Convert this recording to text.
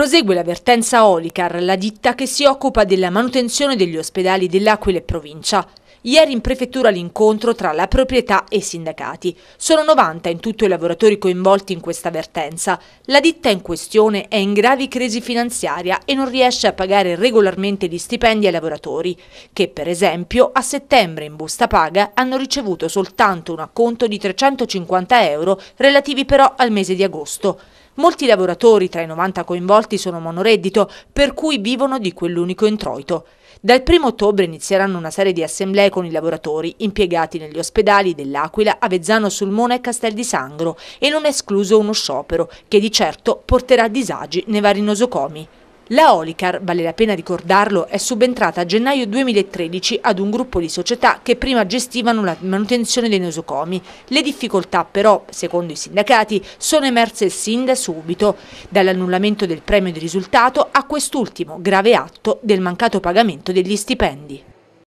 Prosegue la vertenza Olicar, la ditta che si occupa della manutenzione degli ospedali dell'Aquila e provincia. Ieri in prefettura l'incontro tra la proprietà e i sindacati. Sono 90 in tutto i lavoratori coinvolti in questa vertenza. La ditta in questione è in gravi crisi finanziaria e non riesce a pagare regolarmente gli stipendi ai lavoratori, che per esempio a settembre in busta paga hanno ricevuto soltanto un acconto di 350 euro relativi però al mese di agosto. Molti lavoratori tra i 90 coinvolti sono monoreddito, per cui vivono di quell'unico introito. Dal 1 ottobre inizieranno una serie di assemblee con i lavoratori impiegati negli ospedali dell'Aquila, Avezzano, Sulmona e Castel di Sangro e non è escluso uno sciopero che di certo porterà disagi nei vari nosocomi. La Olicar, vale la pena ricordarlo, è subentrata a gennaio 2013 ad un gruppo di società che prima gestivano la manutenzione dei nosocomi. Le difficoltà però, secondo i sindacati, sono emerse sin da subito, dall'annullamento del premio di risultato a quest'ultimo grave atto del mancato pagamento degli stipendi.